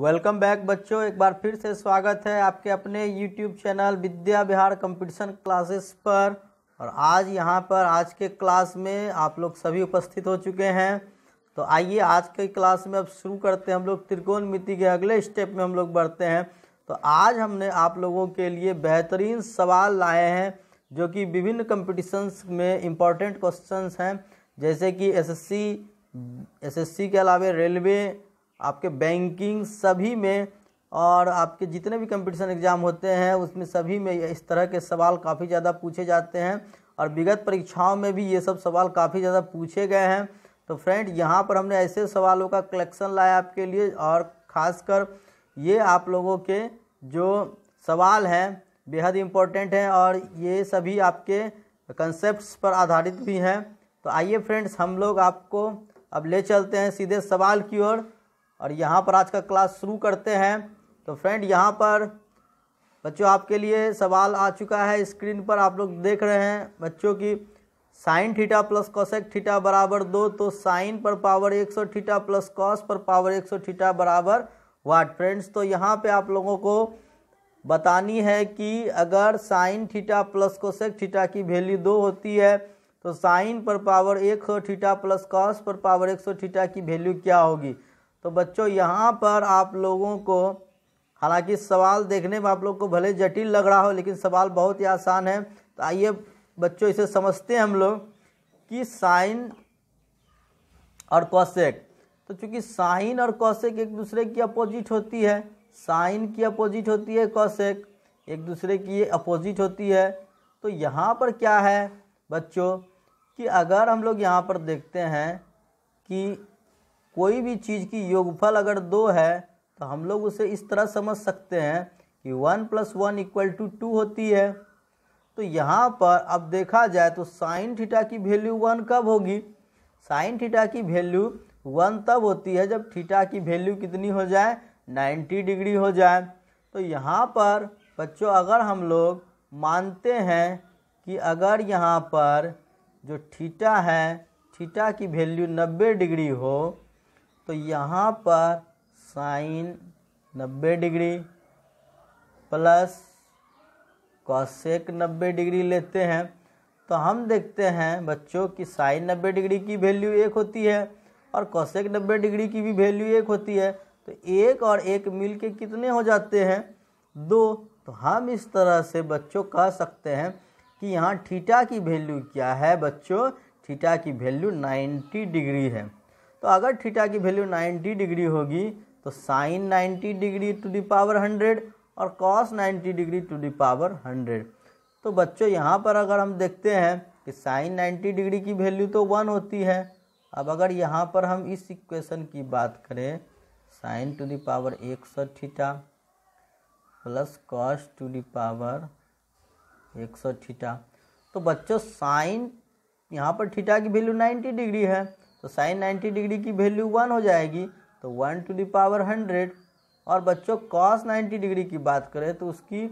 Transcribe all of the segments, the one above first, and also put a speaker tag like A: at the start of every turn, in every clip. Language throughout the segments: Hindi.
A: वेलकम बैक बच्चों एक बार फिर से स्वागत है आपके अपने YouTube channel Vidya Bihar Competition Classes पर और आज यहाँ पर आज के क्लास में आप लोग सभी उपस्थित हो चुके हैं तो आइए आज के क्लास में अब शुरू करते हैं हम लोग मिति के अगले स्टेप में हम लोग बढ़ते हैं तो आज हमने आप लोगों के लिए बेहतरीन सवाल लाए हैं जो कि विभिन्न कम्पिटिशन्स में इम्पॉर्टेंट क्वेश्चन हैं जैसे कि एस एस के अलावा रेलवे आपके बैंकिंग सभी में और आपके जितने भी कंपटीशन एग्ज़ाम होते हैं उसमें सभी में इस तरह के सवाल काफ़ी ज़्यादा पूछे जाते हैं और विगत परीक्षाओं में भी ये सब सवाल काफ़ी ज़्यादा पूछे गए हैं तो फ्रेंड यहाँ पर हमने ऐसे सवालों का कलेक्शन लाया आपके लिए और ख़ासकर ये आप लोगों के जो सवाल हैं बेहद इम्पोर्टेंट हैं और ये सभी आपके कंसेप्ट्स पर आधारित भी हैं तो आइए फ्रेंड्स हम लोग आपको अब ले चलते हैं सीधे सवाल की ओर और यहाँ पर आज का क्लास शुरू करते हैं तो फ्रेंड यहाँ पर बच्चों आपके लिए सवाल आ चुका है स्क्रीन पर आप लोग देख रहे हैं बच्चों की sine theta plus cosec theta बराबर दो तो साइन पर पावर एक सौ थीटा प्लस कॉस पर पावर एक सौ थीटा बराबर वाट फ्रेंड्स तो यहाँ पे आप लोगों को बतानी है कि अगर sine theta plus cosec theta की वैल्यू दो होती है तो साइन पर पावर एक सौ थीटा प्लस कॉस पर पावर एक सौ थीटा की वैल्यू क्या होगी तो बच्चों यहाँ पर आप लोगों को हालांकि सवाल देखने में आप लोग को भले जटिल लग रहा हो लेकिन सवाल बहुत ही आसान है तो आइए बच्चों इसे समझते हैं हम लोग कि साइन और कौशेक तो चूंकि साइन और कौशिक एक दूसरे की अपोजिट होती है साइन की अपोजिट होती है कॉसेक एक दूसरे की अपोजिट होती है तो यहाँ पर क्या है बच्चों कि अगर हम लोग यहाँ पर देखते हैं कि कोई भी चीज़ की योगफल अगर दो है तो हम लोग उसे इस तरह समझ सकते हैं कि one plus one equal to two होती है तो यहाँ पर अब देखा जाए तो साइन थीटा की वैल्यू वन कब होगी साइन थीटा की वैल्यू वन तब होती है जब थीटा की वैल्यू कितनी हो जाए नाइन्टी डिग्री हो जाए तो यहाँ पर बच्चों अगर हम लोग मानते हैं कि अगर यहाँ पर जो थीटा है थीटा की वैल्यू नब्बे डिग्री हो तो यहाँ पर साइन नब्बे डिग्री प्लस कॉसेक नब्बे डिग्री लेते हैं तो हम देखते हैं बच्चों की साइन नब्बे डिग्री की वैल्यू एक होती है और कॉसेक नब्बे डिग्री की भी वैल्यू एक होती है तो एक और एक मिल के कितने हो जाते हैं दो तो हम इस तरह से बच्चों कह सकते हैं कि यहाँ थीटा की वैल्यू क्या है बच्चों थीटा की वैल्यू 90 डिग्री है तो अगर थीटा की वैल्यू 90 डिग्री होगी तो sine 90 degree to the power 100 और cos 90 degree to the power 100 तो बच्चों यहाँ पर अगर हम देखते हैं कि साइन 90 डिग्री की वैल्यू तो वन होती है अब अगर यहाँ पर हम इस इक्वेशन की बात करें साइन टू दी पावर एक सौ theta plus cos to the power एक सौ ठीटा तो बच्चों साइन यहाँ पर ठीटा की वैल्यू नाइन्टी डिग्री है तो साइन 90 डिग्री की वैल्यू वन हो जाएगी तो वन टू दावर हंड्रेड और बच्चों कॉस 90 डिग्री की बात करें तो उसकी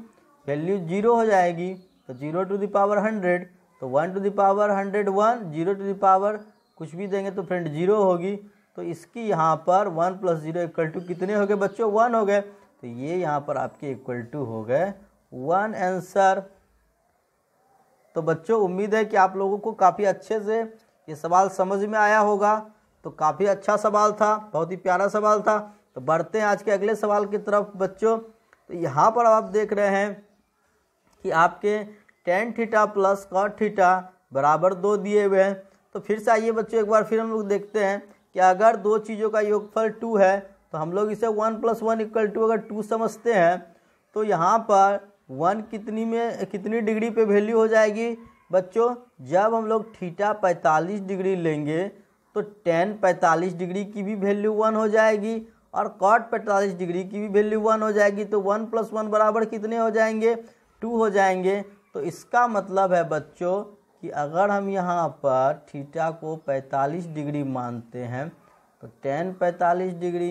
A: वैल्यू जीरो हो जाएगी तो जीरो टू दावर हंड्रेड तो one to the power hundred one zero to the power कुछ भी देंगे तो फ्रेंड जीरो होगी तो इसकी यहाँ पर one plus zero equal to कितने हो गए बच्चों वन हो गए तो ये यहाँ पर आपके इक्वल टू हो गए वन आंसर तो बच्चों उम्मीद है कि आप लोगों को काफ़ी अच्छे से ये सवाल समझ में आया होगा तो काफ़ी अच्छा सवाल था बहुत ही प्यारा सवाल था तो बढ़ते हैं आज के अगले सवाल की तरफ बच्चों तो यहाँ पर आप देख रहे हैं कि आपके tan theta plus cot theta बराबर दो दिए हुए हैं तो फिर से आइए बच्चों एक बार फिर हम लोग देखते हैं कि अगर दो चीज़ों का योगफल टू है तो हम लोग इसे one plus one equal to अगर टू समझते हैं तो यहाँ पर वन कितनी में कितनी डिग्री पे वैल्यू हो जाएगी बच्चों जब हम लोग थीटा 45 डिग्री लेंगे तो टेन 45 डिग्री की भी वैल्यू वन हो जाएगी और कॉट 45 डिग्री की भी वैल्यू वन हो जाएगी तो वन प्लस वन बराबर कितने हो जाएंगे टू हो जाएंगे तो इसका मतलब है बच्चों कि अगर हम यहाँ पर थीटा को 45 डिग्री मानते हैं तो tan 45 degree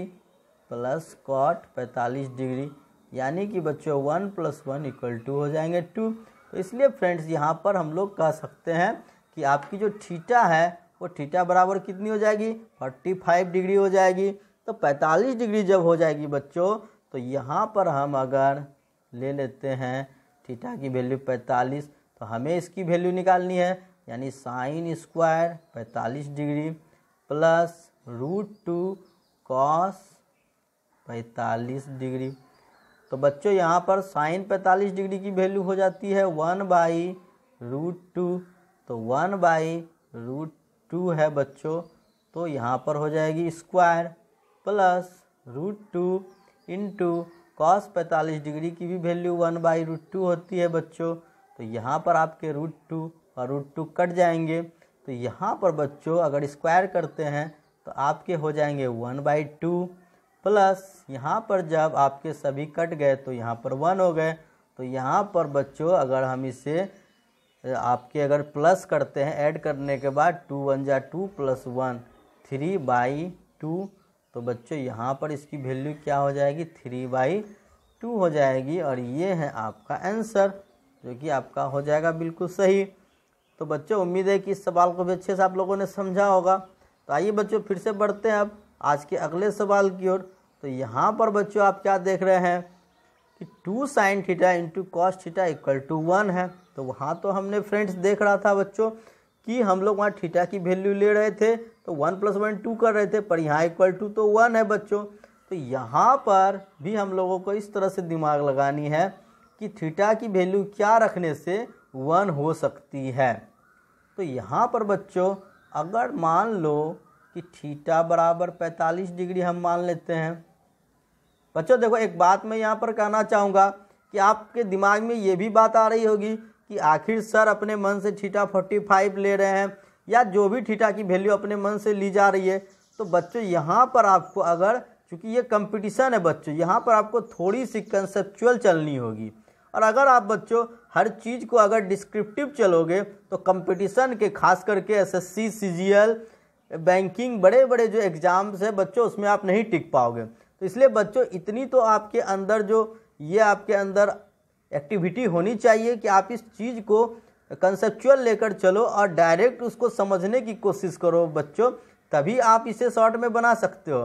A: plus cot 45 degree यानी कि बच्चों one plus one equal to हो जाएंगे टू तो इसलिए फ्रेंड्स यहाँ पर हम लोग कह सकते हैं कि आपकी जो ठीटा है वो ठीटा बराबर कितनी हो जाएगी फोर्टी फाइव डिग्री हो जाएगी तो पैंतालीस डिग्री जब हो जाएगी बच्चों तो यहाँ पर हम अगर ले लेते हैं ठीटा की वैल्यू पैंतालीस तो हमें इसकी वैल्यू निकालनी है यानी साइन स्क्वायर पैंतालीस degree plus root two cos पैंतालीस डिग्री तो बच्चों यहाँ पर साइन पैंतालीस डिग्री की वैल्यू हो जाती है वन बाई रूट टू तो वन बाई रूट टू है बच्चों तो यहाँ पर हो जाएगी square plus root two into cos पैंतालीस डिग्री की भी value one by root two होती है बच्चों तो यहाँ पर आपके रूट टू और रूट टू कट जाएंगे तो यहाँ पर बच्चों अगर स्क्वायर करते हैं तो आपके हो जाएंगे वन बाई टू प्लस यहाँ पर जब आपके सभी कट गए तो यहाँ पर वन हो गए तो यहाँ पर बच्चों अगर हम इसे आपके अगर प्लस करते हैं ऐड करने के बाद टू वन जा two plus one three by two तो बच्चों यहाँ पर इसकी वैल्यू क्या हो जाएगी थ्री बाई टू हो जाएगी और ये है आपका आंसर जो कि आपका हो जाएगा बिल्कुल सही तो बच्चों उम्मीद है कि इस सवाल को भी अच्छे से आप लोगों ने समझा होगा तो आइए बच्चों फिर से बढ़ते हैं अब आज के अगले सवाल की ओर तो यहाँ पर बच्चों आप क्या देख रहे हैं कि two sine theta into cos theta equal to one है तो वहाँ तो हमने फ्रेंड्स देख रहा था बच्चों कि हम लोग वहाँ थीटा की वैल्यू ले रहे थे तो वन प्लस वन टू कर रहे थे पर यहाँ इक्वल टू तो वन है बच्चों तो यहाँ पर भी हम लोगों को इस तरह से दिमाग लगानी है कि थीटा की वैल्यू क्या रखने से वन हो सकती है तो यहाँ पर बच्चों अगर मान लो कि थीटा बराबर 45 डिग्री हम मान लेते हैं बच्चों देखो एक बात मैं यहाँ पर कहना चाहूँगा कि आपके दिमाग में ये भी बात आ रही होगी कि आखिर सर अपने मन से ठीठा फोर्टी फाइव ले रहे हैं या जो भी ठीठा की वैल्यू अपने मन से ली जा रही है तो बच्चों यहाँ पर आपको अगर चूँकि ये कंपटीशन है बच्चों यहाँ पर आपको थोड़ी सी कंसेप्चुअल चलनी होगी और अगर आप बच्चों हर चीज़ को अगर डिस्क्रिप्टिव चलोगे तो कंपटीशन के खास करके एसएससी सीजीएल बैंकिंग बड़े बड़े जो एग्ज़ाम्स हैं बच्चों उसमें आप नहीं टिक पाओगे इसलिए बच्चों इतनी तो आपके अंदर जो ये आपके अंदर एक्टिविटी होनी चाहिए कि आप इस चीज़ को कंसेप्चुअल लेकर चलो और डायरेक्ट उसको समझने की कोशिश करो बच्चों तभी आप इसे शॉर्ट में बना सकते हो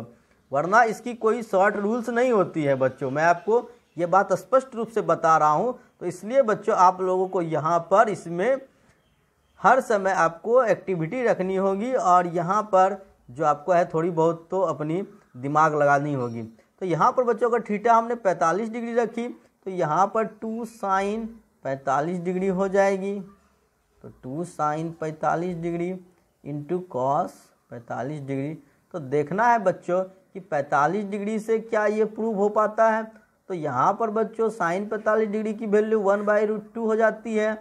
A: वरना इसकी कोई शॉर्ट रूल्स नहीं होती है बच्चों मैं आपको ये बात स्पष्ट रूप से बता रहा हूँ तो इसलिए बच्चों आप लोगों को यहाँ पर इसमें हर समय आपको एक्टिविटी रखनी होगी और यहाँ पर जो आपको है थोड़ी बहुत तो अपनी दिमाग लगानी होगी तो यहाँ पर बच्चों अगर थीटा हमने 45 डिग्री रखी तो यहाँ पर टू साइन 45 डिग्री हो जाएगी तो two sine 45 degree into cos 45 degree तो देखना है बच्चों कि 45 डिग्री से क्या ये प्रूव हो पाता है तो यहाँ पर बच्चों साइन 45 डिग्री की value one by root two हो जाती है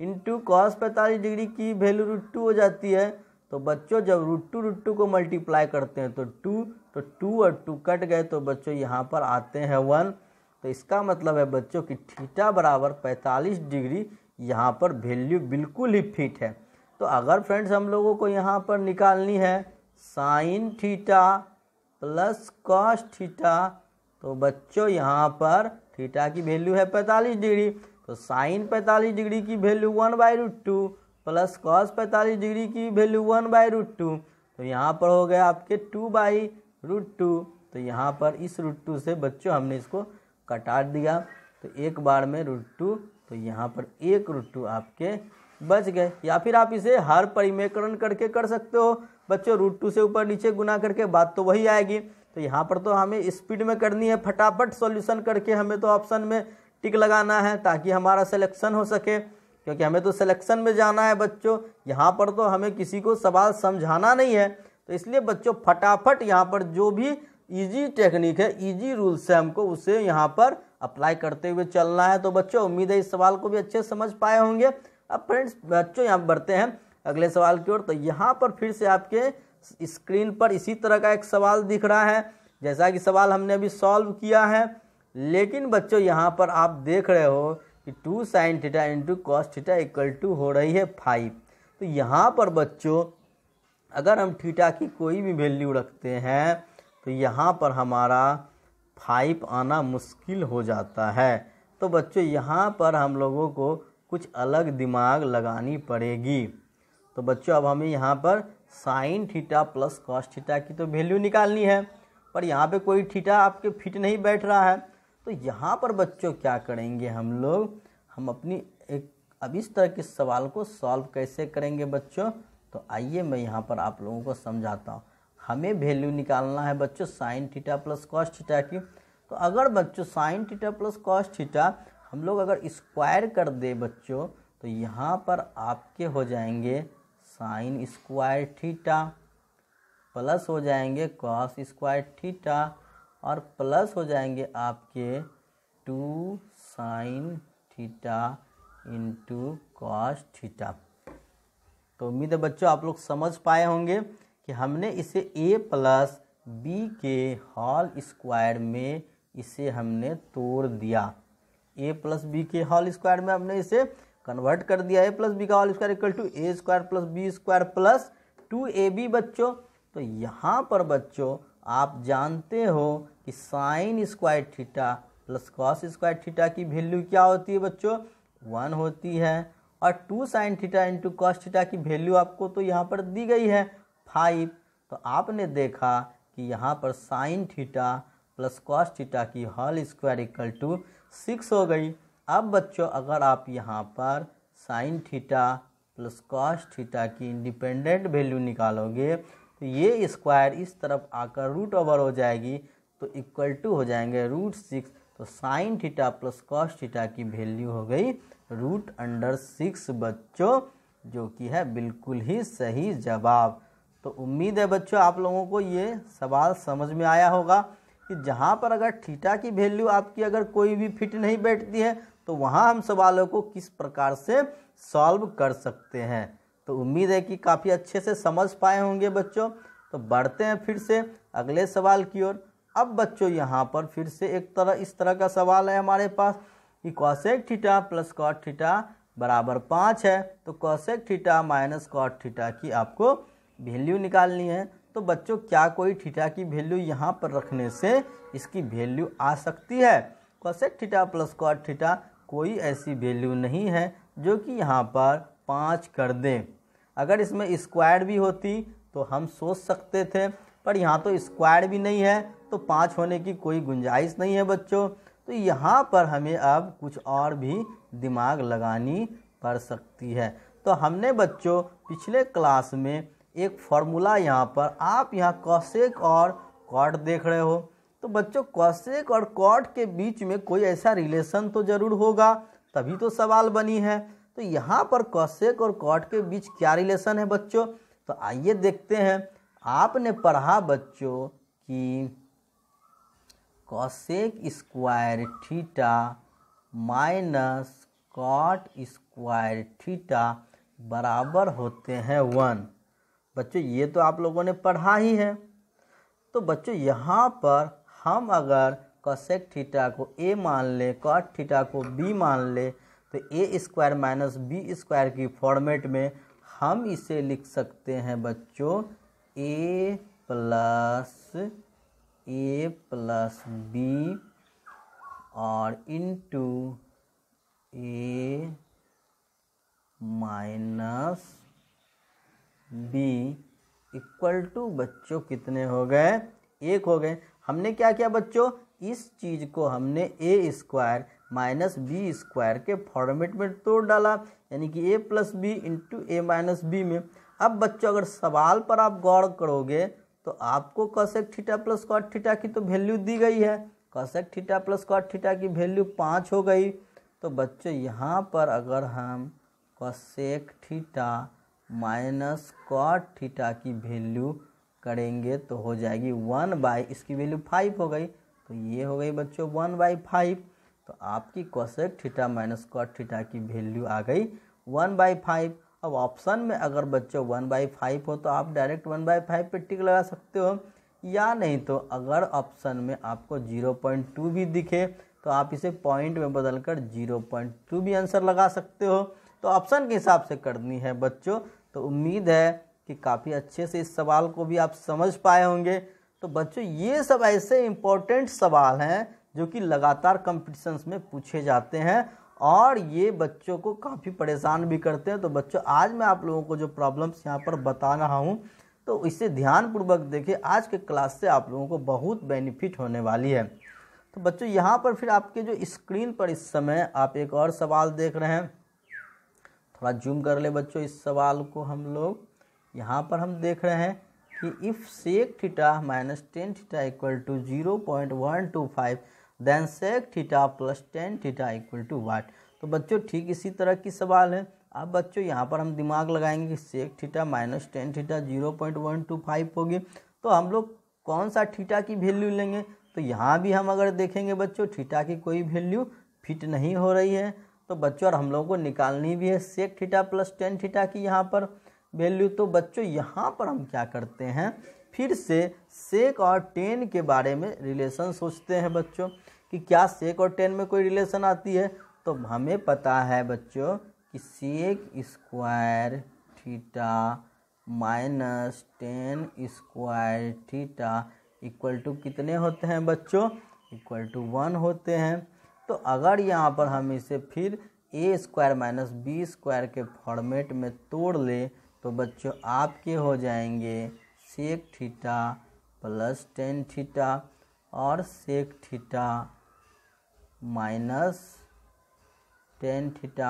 A: इंटू कॉस पैंतालीस डिग्री की वैल्यू रूट टू हो जाती है तो बच्चों जब रूट टू रूट टू को मल्टीप्लाई करते हैं तो टू तो टू और टू कट गए तो बच्चों यहाँ पर आते हैं वन तो इसका मतलब है बच्चों कि थीटा बराबर 45 डिग्री यहाँ पर वैल्यू बिल्कुल ही फिट है तो अगर फ्रेंड्स हम लोगों को यहाँ पर निकालनी है sine theta plus cos theta तो बच्चों यहाँ पर थीटा की वैल्यू है 45 डिग्री तो साइन 45 डिग्री की value one by root two plus cos पैंतालीस डिग्री की value one by root two तो यहाँ पर हो गया आपके टू बाई रूट टू तो यहाँ पर इस रूट टू से बच्चों हमने इसको कटा दिया तो एक बार में रूट टू तो यहाँ पर एक रूट टू आपके बच गए या फिर आप इसे हर परिमेकरण करके कर सकते हो बच्चों रूट टू से ऊपर नीचे गुना करके बात तो वही आएगी तो यहाँ पर तो हमें स्पीड में करनी है फटाफट सॉल्यूशन करके हमें तो ऑप्शन में टिक लगाना है ताकि हमारा सिलेक्शन हो सके क्योंकि हमें तो सिलेक्शन में जाना है बच्चों यहाँ पर तो हमें किसी को सवाल समझाना नहीं है तो इसलिए बच्चों फटाफट यहाँ पर जो भी इजी टेक्निक है इजी रूल्स है हमको उसे यहाँ पर अप्लाई करते हुए चलना है तो बच्चों उम्मीद है इस सवाल को भी अच्छे समझ पाए होंगे अब फ्रेंड्स बच्चों यहाँ बढ़ते हैं अगले सवाल की ओर तो यहाँ पर फिर से आपके स्क्रीन पर इसी तरह का एक सवाल दिख रहा है जैसा कि सवाल हमने अभी सॉल्व किया है लेकिन बच्चों यहाँ पर आप देख रहे हो कि two sine theta into cos theta equal to two रही है फाइव तो यहाँ पर बच्चों अगर हम थीटा की कोई भी वैल्यू रखते हैं तो यहाँ पर हमारा फाइव आना मुश्किल हो जाता है तो बच्चों यहाँ पर हम लोगों को कुछ अलग दिमाग लगानी पड़ेगी तो बच्चों अब हमें यहाँ पर sine theta plus cos theta की तो वैल्यू निकालनी है पर यहाँ पे कोई थीटा आपके फिट नहीं बैठ रहा है तो यहाँ पर बच्चों क्या करेंगे हम लोग हम अपनी एक अब इस तरह के सवाल को सॉल्व कैसे करेंगे बच्चों तो आइए मैं यहाँ पर आप लोगों को समझाता हूँ हमें वैल्यू निकालना है बच्चों sine theta plus cos theta की तो अगर बच्चों sine theta plus cos theta हम लोग अगर स्क्वायर कर दे बच्चों तो यहाँ पर आपके हो जाएंगे साइन स्क्वायर थीटा प्लस हो जाएंगे कॉस स्क्वायर थीटा और प्लस हो जाएंगे आपके two sine theta into cos theta तो उम्मीद है बच्चों आप लोग समझ पाए होंगे कि हमने इसे ए प्लस बी के हॉल स्क्वायर में इसे हमने तोड़ दिया ए प्लस बी के हॉल स्क्वायर में हमने इसे कन्वर्ट कर दिया ए प्लस बी का whole square equal to A square plus B square plus two A B बच्चों तो यहाँ पर बच्चों आप जानते हो कि sine square theta plus cos square theta की वैल्यू क्या होती है बच्चों वन होती है और to sine theta into cos theta की वैल्यू आपको तो यहाँ पर दी गई है फाइव तो आपने देखा कि यहाँ पर sine theta plus cos theta की whole square equal to six हो गई अब बच्चों अगर आप यहाँ पर sine theta plus cos theta की इंडिपेंडेंट वैल्यू निकालोगे तो ये स्क्वायर इस तरफ आकर रूट ओवर हो जाएगी तो इक्वल टू हो जाएंगे रूट सिक्स तो sine theta plus cos theta की वैल्यू हो गई रूट अंडर सिक्स बच्चों जो कि है बिल्कुल ही सही जवाब तो उम्मीद है बच्चों आप लोगों को ये सवाल समझ में आया होगा कि जहाँ पर अगर थीटा की वैल्यू आपकी अगर कोई भी फिट नहीं बैठती है तो वहाँ हम सवालों को किस प्रकार से सॉल्व कर सकते हैं तो उम्मीद है कि काफ़ी अच्छे से समझ पाए होंगे बच्चों तो बढ़ते हैं फिर से अगले सवाल की ओर अब बच्चों यहाँ पर फिर से एक तरह इस तरह का सवाल है हमारे पास कि cosec theta plus cot theta बराबर पाँच है तो cosec theta minus cot theta की आपको वैल्यू निकालनी है तो बच्चों क्या कोई थीटा की वैल्यू यहाँ पर रखने से इसकी वैल्यू आ सकती है cosec theta plus cot theta कोई ऐसी वैल्यू नहीं है जो कि यहाँ पर पाँच कर दें अगर इसमें स्क्वायर भी होती तो हम सोच सकते थे पर यहाँ तो स्क्वायर भी नहीं है तो पाँच होने की कोई गुंजाइश नहीं है बच्चों तो यहाँ पर हमें अब कुछ और भी दिमाग लगानी पड़ सकती है तो हमने बच्चों पिछले क्लास में एक फॉर्मूला यहाँ पर आप यहाँ कौशिक और कॉट देख रहे हो तो बच्चों कौशिक और कॉट के बीच में कोई ऐसा रिलेशन तो ज़रूर होगा तभी तो सवाल बनी है तो यहाँ पर कौशिक और कॉट के बीच क्या रिलेशन है बच्चों तो आइए देखते हैं आपने पढ़ा बच्चों कि cosec square theta minus cot square theta बराबर होते हैं वन बच्चों ये तो आप लोगों ने पढ़ा ही है तो बच्चों यहाँ पर हम अगर कॉसेक थीटा को ए मान ले कॉट थीटा को बी मान ले तो A square minus B square की फॉर्मेट में हम इसे लिख सकते हैं बच्चों A plus A plus B और into A minus B equal to बच्चों कितने हो गए एक हो गए हमने क्या किया बच्चों इस चीज़ को हमने ए स्क्वायर माइनस बी स्क्वायर के फॉर्मेट में तोड़ डाला यानी कि A plus B into A minus B में अब बच्चों अगर सवाल पर आप गौर करोगे तो आपको cosec theta plus cot theta की तो वैल्यू दी गई है cosec theta plus cot theta की वैल्यू पाँच हो गई तो बच्चों यहाँ पर अगर हम cosec theta minus cot theta की वैल्यू करेंगे तो हो जाएगी वन बाई इसकी वैल्यू फाइव हो गई तो ये हो गई बच्चों वन बाई फाइव तो आपकी cosec theta minus cot theta की वैल्यू आ गई वन बाई फाइव अब ऑप्शन में अगर बच्चों वन बाई फाइव हो तो आप डायरेक्ट वन बाई फाइव पर टिक लगा सकते हो या नहीं तो अगर ऑप्शन में आपको जीरो पॉइंट टू भी दिखे तो आप इसे पॉइंट में बदल कर जीरो पॉइंट टू भी आंसर लगा सकते हो तो ऑप्शन के हिसाब से करनी है बच्चों तो उम्मीद है कि काफ़ी अच्छे से इस सवाल को भी आप समझ पाए होंगे तो बच्चों ये सब ऐसे इम्पोर्टेंट सवाल हैं जो कि लगातार कंपटीशन्स में पूछे जाते हैं और ये बच्चों को काफ़ी परेशान भी करते हैं तो बच्चों आज मैं आप लोगों को जो प्रॉब्लम्स यहाँ पर बता रहा हूँ तो इसे ध्यानपूर्वक देखें आज के क्लास से आप लोगों को बहुत बेनिफिट होने वाली है तो बच्चों यहाँ पर फिर आपके जो स्क्रीन पर इस समय आप एक और सवाल देख रहे हैं थोड़ा जूम कर ले बच्चों इस सवाल को हम लोग यहाँ पर हम देख रहे हैं कि if sec theta minus tan theta equal to zero point one two five then sec theta plus tan theta equal to what तो बच्चों ठीक इसी तरह की सवाल है अब बच्चों यहाँ पर हम दिमाग लगाएंगे कि sec theta minus tan theta zero point one two five होगी तो हम लोग कौन सा थीटा की वैल्यू लेंगे तो यहाँ भी हम अगर देखेंगे बच्चों थीटा की कोई वैल्यू फिट नहीं हो रही है तो बच्चों और हम लोगों को निकालनी भी है sec theta plus tan theta की यहाँ पर वैल्यू तो बच्चों यहाँ पर हम क्या करते हैं फिर से सेक और टेन के बारे में रिलेशन सोचते हैं बच्चों कि क्या सेक और टेन में कोई रिलेशन आती है तो हमें पता है बच्चों कि sec square theta minus tan square theta equal to कितने होते हैं बच्चों इक्वल टू वन होते हैं तो अगर यहाँ पर हम इसे फिर A square minus B square के फॉर्मेट में तोड़ ले तो बच्चों आपके हो जाएंगे sec theta plus tan theta और sec theta minus tan theta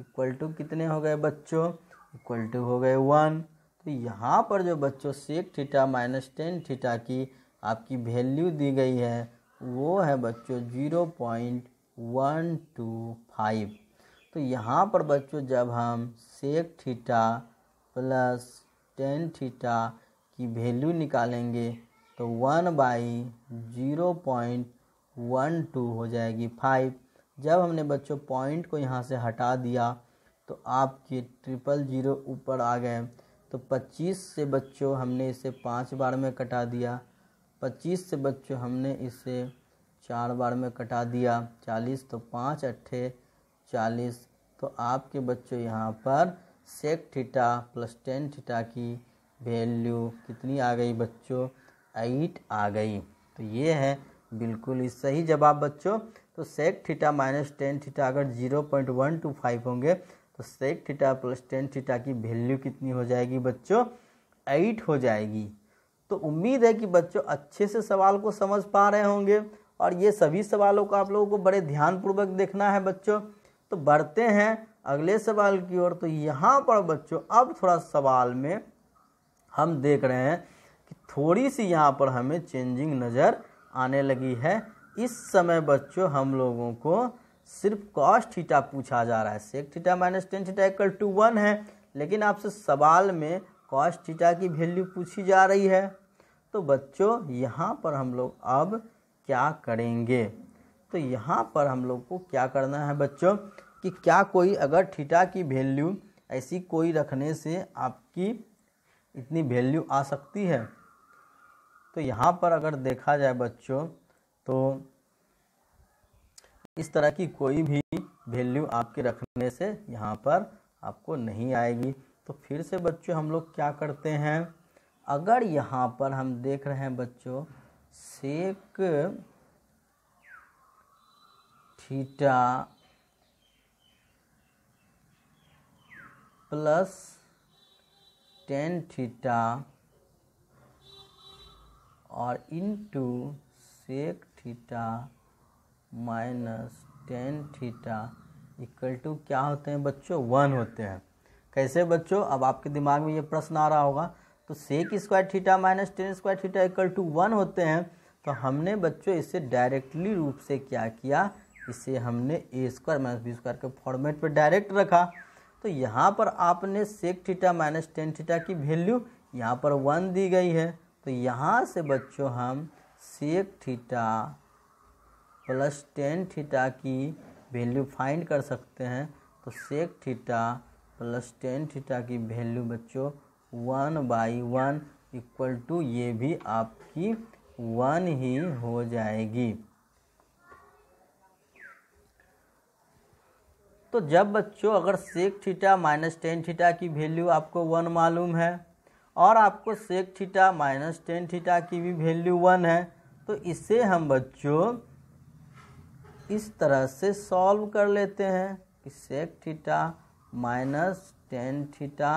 A: equal to कितने हो गए बच्चों इक्वल टू हो गए वन तो यहाँ पर जो बच्चों sec theta minus tan theta की आपकी वैल्यू दी गई है वो है बच्चों zero point one two five तो यहाँ पर बच्चों जब हम sec theta plus tan theta की वैल्यू निकालेंगे तो one by zero point one two हो जाएगी फाइव जब हमने बच्चों पॉइंट को यहाँ से हटा दिया तो आपके ट्रिपल जीरो ऊपर आ गए तो पच्चीस से बच्चों हमने इसे पाँच बार में कटा दिया पच्चीस से बच्चों हमने इसे चार बार में कटा दिया चालीस तो पाँच अट्ठे चालीस तो आपके बच्चों यहाँ पर sec theta plus tan theta की वैल्यू कितनी आ गई बच्चों एट आ गई तो ये है बिल्कुल इस सही जवाब बच्चों तो sec theta minus tan theta अगर zero point one two five होंगे तो sec theta plus tan theta की वैल्यू कितनी हो जाएगी बच्चों एट हो जाएगी तो उम्मीद है कि बच्चों अच्छे से सवाल को समझ पा रहे होंगे और ये सभी सवालों को आप लोगों को बड़े ध्यानपूर्वक देखना है बच्चों तो बढ़ते हैं अगले सवाल की ओर तो यहाँ पर बच्चों अब थोड़ा सवाल में हम देख रहे हैं कि थोड़ी सी यहाँ पर हमें चेंजिंग नज़र आने लगी है इस समय बच्चों हम लोगों को सिर्फ कॉस थीटा पूछा जा रहा है sec theta minus tan theta equal to one है लेकिन आपसे सवाल में कॉस थीटा की वैल्यू पूछी जा रही है तो बच्चों यहाँ पर हम लोग अब क्या करेंगे तो यहाँ पर हम लोग को क्या करना है बच्चों कि क्या कोई अगर थीटा की वैल्यू ऐसी कोई रखने से आपकी इतनी वैल्यू आ सकती है तो यहाँ पर अगर देखा जाए बच्चों तो इस तरह की कोई भी वैल्यू आपके रखने से यहाँ पर आपको नहीं आएगी तो फिर से बच्चों हम लोग क्या करते हैं अगर यहाँ पर हम देख रहे हैं बच्चों sec theta plus tan theta और into sec theta minus tan theta equal to क्या होते हैं बच्चों वन होते हैं कैसे बच्चों अब आपके दिमाग में ये प्रश्न आ रहा होगा तो sec square theta minus tan square theta equal to one होते हैं तो हमने बच्चों इसे डायरेक्टली रूप से क्या किया इसे हमने ए स्क्वायर माइनस बी स्क्वायर के फॉर्मेट पर डायरेक्ट रखा तो यहाँ पर आपने sec theta minus tan theta की वैल्यू यहाँ पर वन दी गई है तो यहाँ से बच्चों हम sec theta plus tan theta की वैल्यू फाइंड कर सकते हैं तो sec theta plus tan theta की वैल्यू बच्चों one by one equal to ये भी आपकी वन ही हो जाएगी तो जब बच्चों अगर sec theta minus tan theta की वैल्यू आपको वन मालूम है और आपको sec theta minus tan theta की भी वैल्यू वन है तो इसे हम बच्चों इस तरह से सॉल्व कर लेते हैं कि sec theta minus tan theta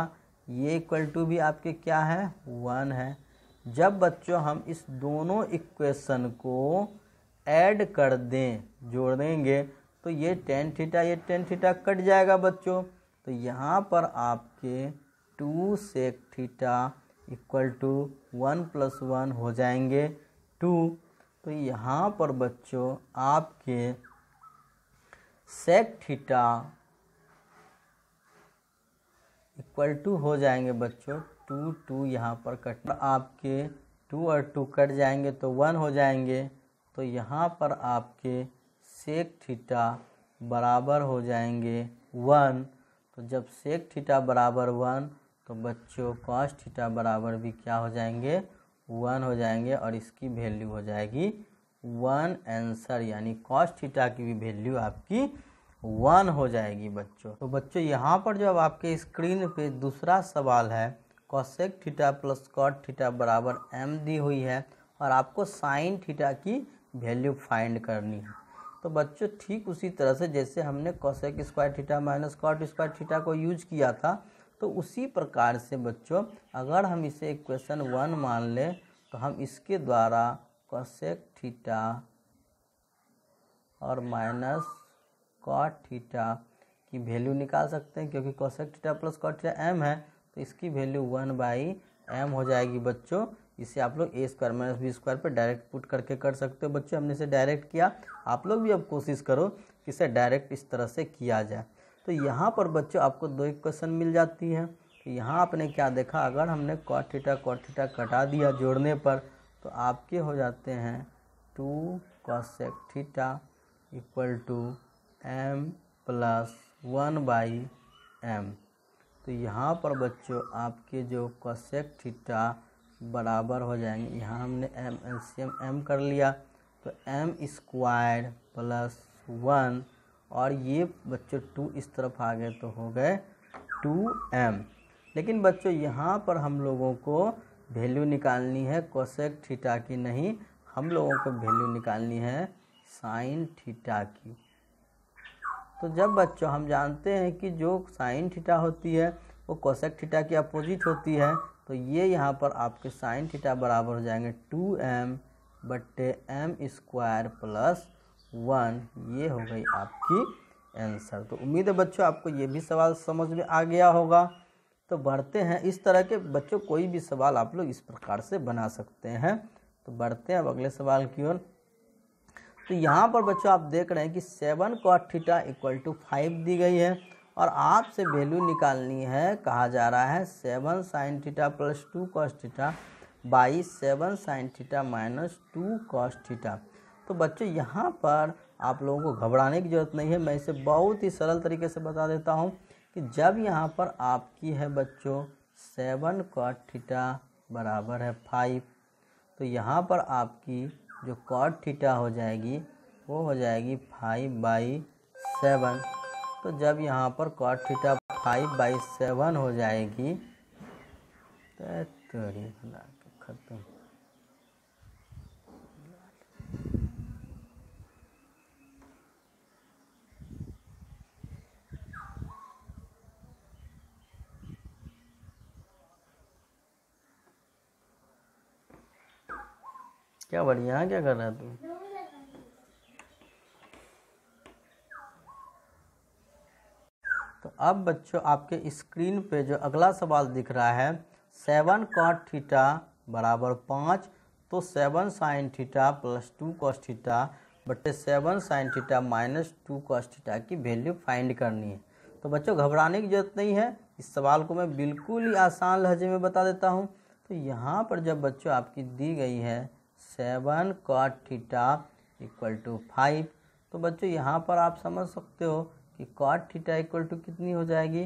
A: ये इक्वल टू भी आपके क्या है वन है जब बच्चों हम इस दोनों इक्वेशन को ऐड कर दें जोड़ देंगे तो ये टेन थीटा ये टेन थीटा कट जाएगा बच्चों तो यहाँ पर आपके two sec theta equal to one plus one हो जाएंगे टू तो यहाँ पर बच्चों आपके सेक थीटा इक्वल टू हो जाएंगे बच्चों टू टू यहाँ पर कट आपके टू और टू कट जाएंगे तो वन हो जाएंगे तो यहाँ पर आपके सेक थीटा बराबर हो जाएंगे वन तो जब सेक थीटा बराबर वन तो बच्चों कॉस्ट थीटा बराबर भी क्या हो जाएंगे वन हो जाएंगे और इसकी वैल्यू हो जाएगी वन आंसर यानी कॉस्ट थीटा की भी वैल्यू आपकी वन हो जाएगी बच्चों तो बच्चों यहाँ पर जब आपके स्क्रीन पे दूसरा सवाल है cosec theta plus cot theta बराबर एम दी हुई है और आपको साइन थीटा की वैल्यू फाइंड करनी है तो बच्चों ठीक उसी तरह से जैसे हमने cosec square theta minus cot square theta को यूज किया था तो उसी प्रकार से बच्चों अगर हम इसे क्वेश्चन वन मान लें तो हम इसके द्वारा कॉसेक थीटा और माइनस कॉट थीटा की वैल्यू निकाल सकते हैं क्योंकि cosec theta plus cot theta m है तो इसकी वैल्यू वन बाई एम हो जाएगी बच्चों इसे आप लोग a square minus B square पर डायरेक्ट पुट करके कर सकते हो बच्चों हमने इसे डायरेक्ट किया आप लोग भी अब कोशिश करो कि इसे डायरेक्ट इस तरह से किया जाए तो यहाँ पर बच्चों आपको दो क्वेश्चन मिल जाती है तो यहाँ आपने क्या देखा अगर हमने कॉट थीटा कटा दिया जोड़ने पर तो आपके हो जाते हैं two cosec theta equal to m plus one by m तो यहाँ पर बच्चों आपके जो कॉसेक थीटा बराबर हो जाएंगे यहाँ हमने m L C M m कर लिया तो एम स्क्वायर प्लस वन और ये बच्चों टू इस तरफ आ गए तो हो गए टू एम लेकिन बच्चों यहाँ पर हम लोगों को वैल्यू निकालनी है कोसेक थीटा की नहीं हम लोगों को वैल्यू निकालनी है साइन थीटा की तो जब बच्चों हम जानते हैं कि जो साइन थीटा होती है वो कोसेक थीटा की अपोजिट होती है तो ये यहाँ पर आपके साइन थीटा बराबर हो जाएंगे टू एम बट्टे एम स्क्वायर प्लस वन ये हो गई आपकी आंसर तो उम्मीद है बच्चों आपको ये भी सवाल समझ में आ गया होगा तो बढ़ते हैं इस तरह के बच्चों कोई भी सवाल आप लोग इस प्रकार से बना सकते हैं तो बढ़ते हैं अब अगले सवाल की ओर तो यहाँ पर बच्चों आप देख रहे हैं कि seven cot theta equal to five दी गई है और आपसे वैल्यू निकालनी है कहा जा रहा है seven sine theta plus two cos theta by seven sine theta minus two cos theta तो बच्चे यहाँ पर आप लोगों को घबराने की ज़रूरत नहीं है मैं इसे बहुत ही सरल तरीके से बता देता हूँ कि जब यहाँ पर आपकी है बच्चों सेवन कॉट थीटा बराबर है फाइव तो यहाँ पर आपकी जो कॉट थीटा हो जाएगी वो हो जाएगी फाइव बाई सेवन तो जब यहाँ पर cot theta five by seven हो जाएगी तो खत्म क्या बढ़िया है क्या कर रहा है तू तो अब बच्चों आपके स्क्रीन पे जो अगला सवाल दिख रहा है सेवन कॉट थीटा बराबर पाँच तो seven sine theta plus two cos theta बटे seven sine theta minus two cos theta की वैल्यू फाइंड करनी है तो बच्चों घबराने की जरूरत नहीं है इस सवाल को मैं बिल्कुल ही आसान लहजे में बता देता हूँ तो यहाँ पर जब बच्चों आपकी दी गई है seven cot theta equal to five तो बच्चों यहाँ पर आप समझ सकते हो कि कॉट थीटा इक्वल टू कितनी हो जाएगी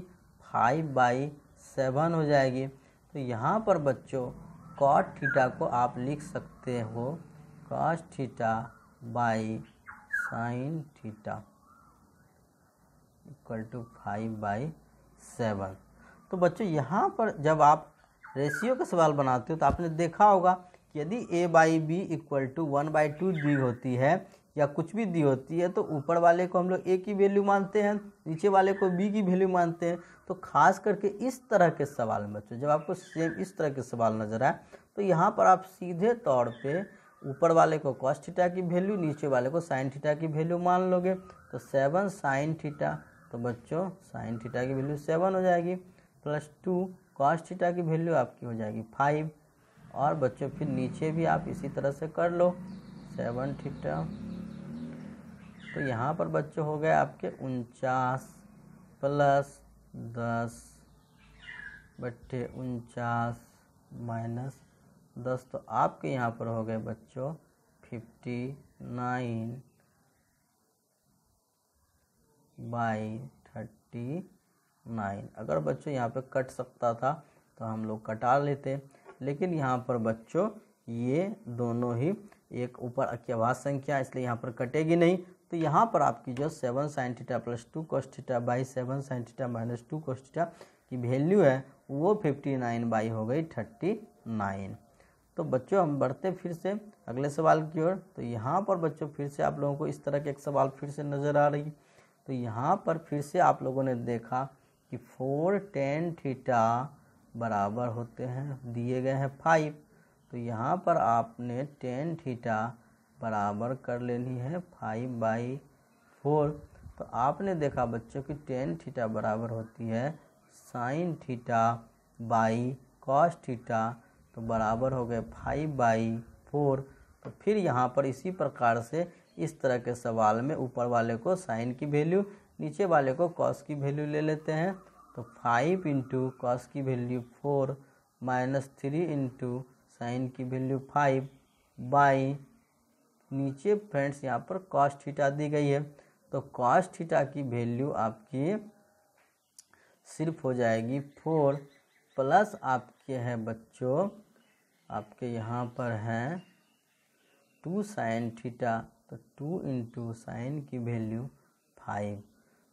A: फाइव बाई सेवन हो जाएगी तो यहाँ पर बच्चों कॉट थीटा को आप लिख सकते हो cos theta by sine theta equal to five by seven तो बच्चों यहाँ पर जब आप रेशियो का सवाल बनाते हो तो आपने देखा होगा यदि a by b equal to one by two दी होती है या कुछ भी दी होती है तो ऊपर वाले को हम लोग ए की वैल्यू मानते हैं नीचे वाले को बी की वैल्यू मानते हैं तो खास करके इस तरह के सवाल में बच्चों जब आपको सेम इस तरह के सवाल नज़र आए तो यहाँ पर आप सीधे तौर पे ऊपर वाले को कॉस्ट थीटा की वैल्यू नीचे वाले को साइन थीटा की वैल्यू मान लोगे तो सेवन साइन थीटा तो बच्चों साइन थीटा की वैल्यू सेवन हो जाएगी प्लस टू कॉस्ट थीटा की वैल्यू आपकी हो जाएगी फाइव और बच्चों फिर नीचे भी आप इसी तरह से कर लो सेवन थीटा तो यहाँ पर बच्चों हो गए आपके उनचास प्लस दस बट्टे उनचास माइनस दस तो आपके यहाँ पर हो गए बच्चों fifty nine by thirty nine अगर बच्चों यहाँ पे कट सकता था तो हम लोग कटा लेते लेकिन यहाँ पर बच्चों ये दोनों ही एक ऊपर की आवाज संख्या इसलिए यहाँ पर कटेगी नहीं तो यहाँ पर आपकी जो seven sine theta plus two cos theta by seven sine theta minus two cos theta की वैल्यू है वो फिफ्टी नाइन बाई हो गई थर्टी नाइन तो बच्चों हम बढ़ते फिर से अगले सवाल की ओर तो यहाँ पर बच्चों फिर से आप लोगों को इस तरह के एक सवाल फिर से नज़र आ रही है तो यहाँ पर फिर से आप लोगों ने देखा कि फोर टेन थीटा बराबर होते हैं दिए गए हैं फाइव तो यहाँ पर आपने टेन थीटा बराबर कर लेनी है फाइव बाई फोर तो आपने देखा बच्चों की टेन थीटा बराबर होती है sine theta by cos theta तो बराबर हो गए फाइव बाई फोर तो फिर यहाँ पर इसी प्रकार से इस तरह के सवाल में ऊपर वाले को साइन की वैल्यू नीचे वाले को कॉस की वैल्यू ले लेते हैं तो फाइव इंटू कॉस की value four minus three into sine की वैल्यू फाइव बाई नीचे फ्रेंड्स यहाँ पर कॉस थीटा दी गई है तो कॉस थीटा की वैल्यू आपकी सिर्फ हो जाएगी फोर प्लस आपके हैं बच्चों आपके यहाँ पर हैं टू साइन थीटा तो टू इंटू साइन की वैल्यू फाइव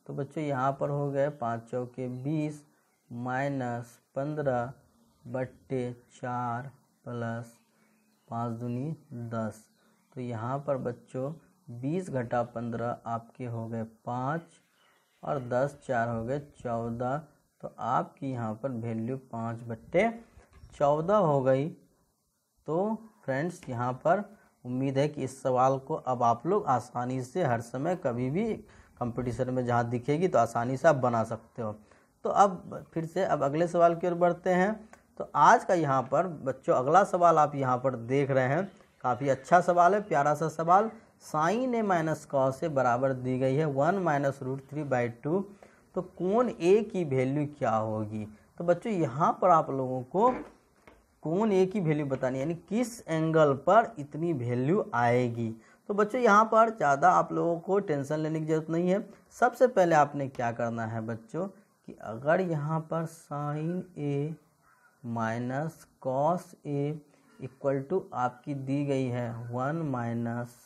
A: तो बच्चों यहाँ पर हो गए पाँच चौके बीस माइनस पंद्रह बट्टे चार प्लस पाँच दूनी दस तो यहाँ पर बच्चों बीस घटा पंद्रह आपके हो गए पाँच और दस चार हो गए चौदह तो आपकी यहाँ पर वैल्यू पाँच बट्टे चौदह हो गई तो फ्रेंड्स यहाँ पर उम्मीद है कि इस सवाल को अब आप लोग आसानी से हर समय कभी भी कंपटीशन में जहाँ दिखेगी तो आसानी से आप बना सकते हो तो अब फिर से अब अगले सवाल की ओर बढ़ते हैं तो आज का यहाँ पर बच्चों अगला सवाल आप यहाँ पर देख रहे हैं काफ़ी अच्छा सवाल है प्यारा सा सवाल साइन ए माइनस कॉ से बराबर दी गई है one minus root three by two तो कौन ए की वैल्यू क्या होगी तो बच्चों यहाँ पर आप लोगों को कौन ए की वैल्यू बतानी यानी किस एंगल पर इतनी वैल्यू आएगी तो बच्चों यहाँ पर ज़्यादा आप लोगों को टेंशन लेने की ज़रूरत नहीं है सबसे पहले आपने क्या करना है बच्चों कि अगर यहाँ पर sine a minus cos a equal to आपकी दी गई है one minus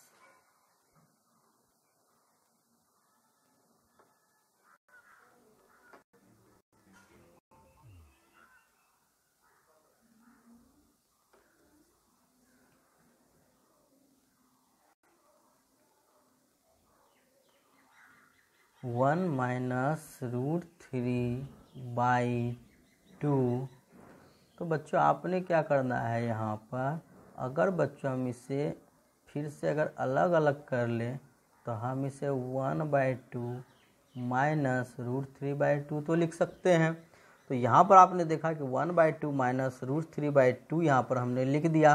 A: one minus root three by two तो बच्चों आपने क्या करना है यहाँ पर अगर बच्चों हम इसे फिर से अगर अलग अलग कर ले तो हम इसे one by two minus root three by two तो लिख सकते हैं तो यहाँ पर आपने देखा कि one by two minus root three by two यहाँ पर हमने लिख दिया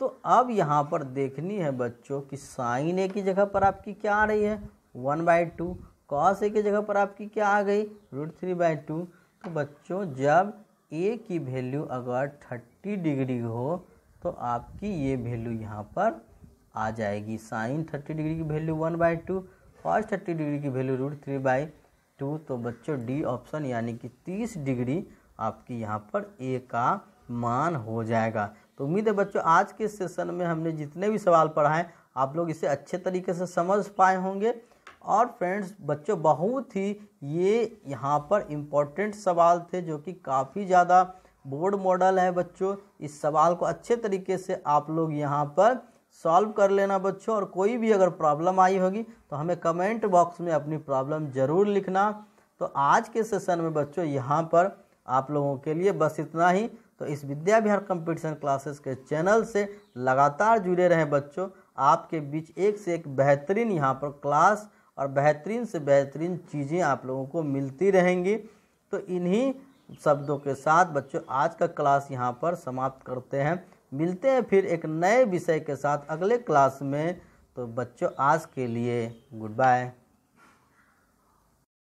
A: तो अब यहाँ पर देखनी है बच्चों कि साइन ए की जगह पर आपकी क्या आ रही है one by two cos a की जगह पर आपकी क्या आ गई रूट थ्री बाई टू तो बच्चों जब ए की वैल्यू अगर थर्टी डिग्री हो तो आपकी ये वैल्यू यहाँ पर आ जाएगी साइन थर्टी डिग्री की value one by two cos thirty degree की value root three by two तो बच्चों डी ऑप्शन यानी कि तीस डिग्री आपकी यहाँ पर ए का मान हो जाएगा तो उम्मीद है बच्चों आज के सेशन में हमने जितने भी सवाल पढ़ाए आप लोग इसे अच्छे तरीके से समझ पाए होंगे और फ्रेंड्स बच्चों बहुत ही ये यहाँ पर इम्पोर्टेंट सवाल थे जो कि काफ़ी ज़्यादा बोर्ड मॉडल है बच्चों इस सवाल को अच्छे तरीके से आप लोग यहाँ पर सॉल्व कर लेना बच्चों और कोई भी अगर प्रॉब्लम आई होगी तो हमें कमेंट बॉक्स में अपनी प्रॉब्लम ज़रूर लिखना तो आज के सेशन में बच्चों यहाँ पर आप लोगों के लिए बस इतना ही तो इस विद्या विहार कंपटीशन क्लासेस के चैनल से लगातार जुड़े रहें बच्चों आपके बीच एक से एक बेहतरीन यहाँ पर क्लास और बेहतरीन से बेहतरीन चीज़ें आप लोगों को मिलती रहेंगी तो इन्हीं शब्दों के साथ बच्चों आज का क्लास यहाँ पर समाप्त करते हैं मिलते हैं फिर एक नए विषय के साथ अगले क्लास में तो बच्चों आज के लिए गुड बाय